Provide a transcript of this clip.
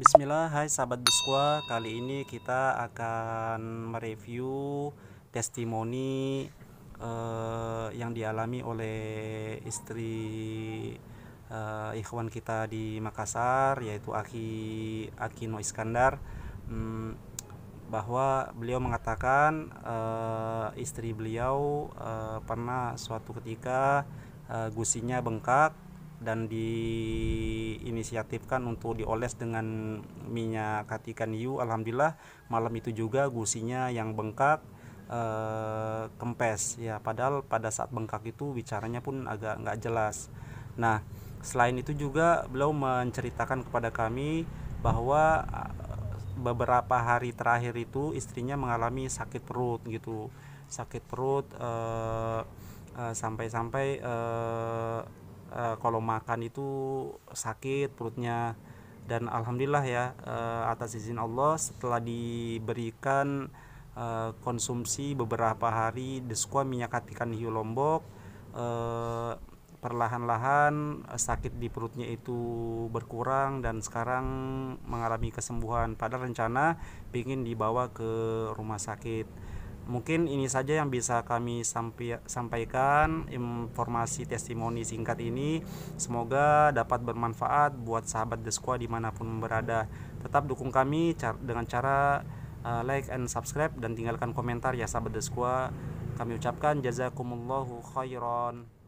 Bismillah, hai sahabat Buskwa. Kali ini kita akan mereview testimoni uh, yang dialami oleh istri uh, ikhwan kita di Makassar yaitu Aki Akino Iskandar um, bahwa beliau mengatakan uh, istri beliau uh, pernah suatu ketika uh, gusinya bengkak dan diinisiatifkan untuk dioles dengan minyak katikan hiu alhamdulillah malam itu juga gusinya yang bengkak eh, kempes ya padahal pada saat bengkak itu bicaranya pun agak nggak jelas nah selain itu juga beliau menceritakan kepada kami bahwa eh, beberapa hari terakhir itu istrinya mengalami sakit perut gitu sakit perut eh, eh, sampai-sampai uh, kalau makan itu sakit perutnya dan alhamdulillah ya uh, atas izin Allah setelah diberikan uh, konsumsi beberapa hari deskua minyak ikan hiu lombok uh, perlahan-lahan sakit di perutnya itu berkurang dan sekarang mengalami kesembuhan. Padahal rencana ingin dibawa ke rumah sakit mungkin ini saja yang bisa kami sampaikan informasi testimoni singkat ini semoga dapat bermanfaat buat sahabat The Squad dimanapun berada tetap dukung kami dengan cara eh, like and subscribe dan tinggalkan komentar ya sahabat The Squad kami ucapkan jazakumullahu khairan